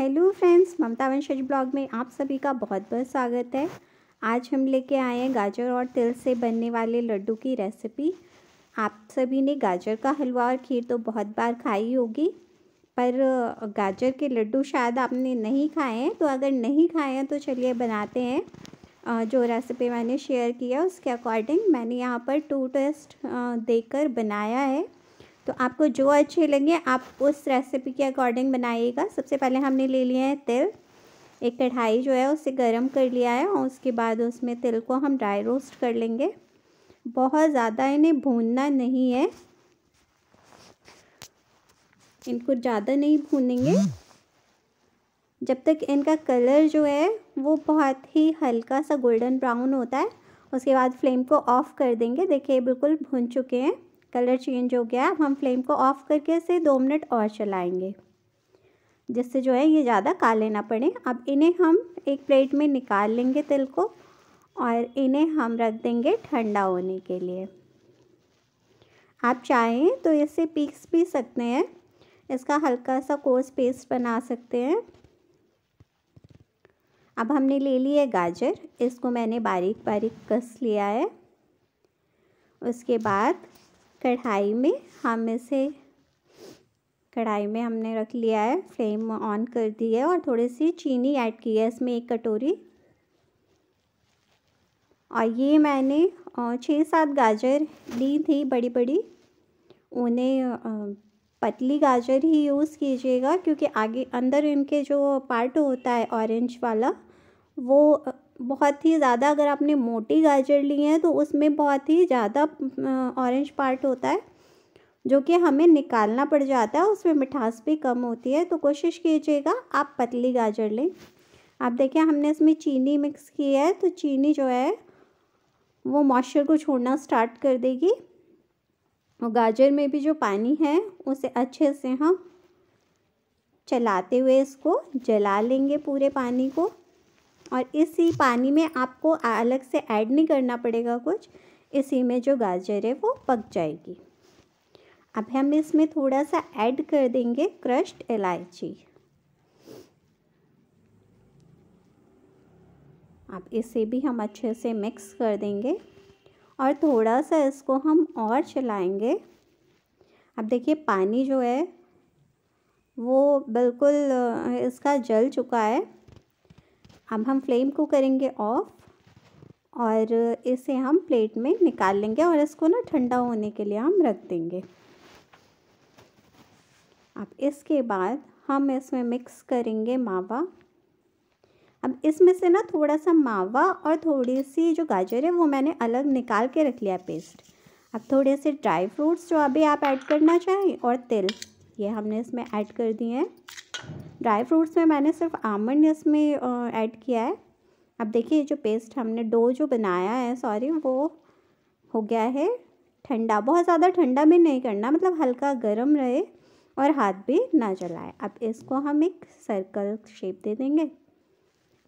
hello friends ममता वंशज blog में आप सभी का बहुत बहुत स्वागत है आज हम लेके आए हैं गाजर और तिल से बनने वाले लड्डू की रेसिपी आप सभी ने गाजर का हलवा और खीर तो बहुत बार खाई होगी पर गाजर के लड्डू शायद आपने नहीं खाए हैं तो अगर नहीं खाए हैं तो चलिए बनाते हैं जो रेसिपी मैंने शेयर किया उसके अकॉर्डिंग मैंने यहाँ पर टू टेस्ट देकर बनाया है तो आपको जो अच्छे लगे आप उस रेसिपी के अकॉर्डिंग बनाइएगा सबसे पहले हमने ले लिया है तिल एक कढ़ाई जो है उसे गर्म कर लिया है और उसके बाद उसमें तिल को हम ड्राई रोस्ट कर लेंगे बहुत ज़्यादा इन्हें भूनना नहीं है इनको ज़्यादा नहीं भूनेंगे जब तक इनका कलर जो है वो बहुत ही हल्का सा गोल्डन ब्राउन होता है उसके बाद फ्लेम को ऑफ़ कर देंगे देखिए बिल्कुल भून चुके हैं कलर चेंज हो गया है हम फ्लेम को ऑफ़ करके इसे दो मिनट और चलाएंगे जिससे जो है ये ज़्यादा काले ना पड़े अब इन्हें हम एक प्लेट में निकाल लेंगे तिल को और इन्हें हम रख देंगे ठंडा होने के लिए आप चाहें तो इसे पीस भी सकते हैं इसका हल्का सा कोर्स पेस्ट बना सकते हैं अब हमने ले ली है गाजर इसको मैंने बारीक बारीक कस लिया है उसके बाद कढ़ाई में हम इसे कढ़ाई में हमने रख लिया है फ्लेम ऑन कर दी है और थोड़ी सी चीनी ऐड की है इसमें एक कटोरी और ये मैंने छः सात गाजर ली थी बड़ी बड़ी उन्हें पतली गाजर ही यूज़ कीजिएगा क्योंकि आगे अंदर इनके जो पार्ट होता है ऑरेंज वाला वो बहुत ही ज़्यादा अगर आपने मोटी गाजर ली है तो उसमें बहुत ही ज़्यादा ऑरेंज पार्ट होता है जो कि हमें निकालना पड़ जाता है उसमें मिठास भी कम होती है तो कोशिश कीजिएगा आप पतली गाजर लें आप देखिए हमने इसमें चीनी मिक्स की है तो चीनी जो है वो मॉइस्चर को छोड़ना स्टार्ट कर देगी और गाजर में भी जो पानी है उसे अच्छे से हम चलाते हुए इसको जला लेंगे पूरे पानी को और इसी पानी में आपको अलग से ऐड नहीं करना पड़ेगा कुछ इसी में जो गाजर है वो पक जाएगी अब हम इसमें थोड़ा सा ऐड कर देंगे क्रश्ड इलायची अब इसे भी हम अच्छे से मिक्स कर देंगे और थोड़ा सा इसको हम और चलाएंगे अब देखिए पानी जो है वो बिल्कुल इसका जल चुका है अब हम फ्लेम को करेंगे ऑफ और इसे हम प्लेट में निकाल लेंगे और इसको ना ठंडा होने के लिए हम रख देंगे अब इसके बाद हम इसमें मिक्स करेंगे मावा अब इसमें से ना थोड़ा सा मावा और थोड़ी सी जो गाजर है वो मैंने अलग निकाल के रख लिया पेस्ट अब थोड़े से ड्राई फ्रूट्स जो अभी आप ऐड करना चाहें और तिल ये हमने इसमें ऐड कर दिए हैं ड्राई फ्रूट्स में मैंने सिर्फ आमंड इसमें ऐड किया है अब देखिए जो पेस्ट हमने डो जो बनाया है सॉरी वो हो गया है ठंडा बहुत ज़्यादा ठंडा भी नहीं करना मतलब हल्का गर्म रहे और हाथ भी ना जलाए अब इसको हम एक सर्कल शेप दे देंगे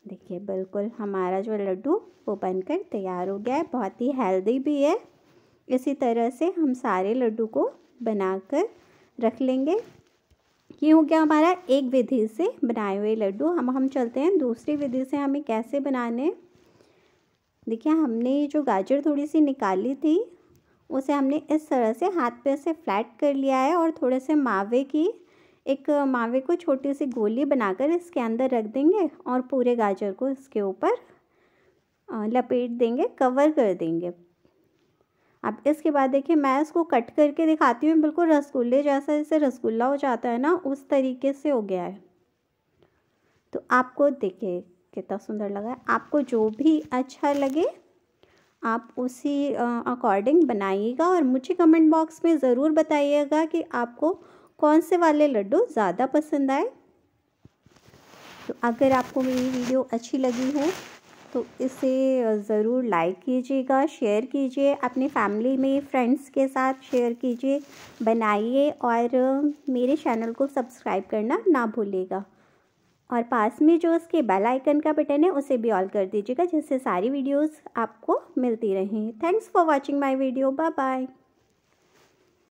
देखिए बिल्कुल हमारा जो लड्डू वो बनकर तैयार हो गया है बहुत ही हेल्दी भी है इसी तरह से हम सारे लड्डू को बनाकर रख लेंगे ये हो गया हमारा एक विधि से बनाए हुए लड्डू हम हम चलते हैं दूसरी विधि से हमें कैसे बनाने देखिए हमने जो गाजर थोड़ी सी निकाली थी उसे हमने इस तरह से हाथ पे से फ्लैट कर लिया है और थोड़े से मावे की एक मावे को छोटी सी गोली बनाकर इसके अंदर रख देंगे और पूरे गाजर को इसके ऊपर लपेट देंगे कवर कर देंगे अब इसके बाद देखिए मैं इसको कट करके दिखाती हूँ बिल्कुल रसगुल्ले जैसा जैसे रसगुल्ला हो जाता है ना उस तरीके से हो गया है तो आपको देखिए कितना सुंदर लगा है आपको जो भी अच्छा लगे आप उसी अकॉर्डिंग बनाइएगा और मुझे कमेंट बॉक्स में ज़रूर बताइएगा कि आपको कौन से वाले लड्डू ज़्यादा पसंद आए तो अगर आपको मेरी वीडियो अच्छी लगी हो तो इसे ज़रूर लाइक कीजिएगा शेयर कीजिए अपने फैमिली में फ्रेंड्स के साथ शेयर कीजिए बनाइए और मेरे चैनल को सब्सक्राइब करना ना भूलेगा और पास में जो उसके बेल आइकन का बटन है उसे भी ऑल कर दीजिएगा जिससे सारी वीडियोस आपको मिलती रहें thanks for watching my video bye bye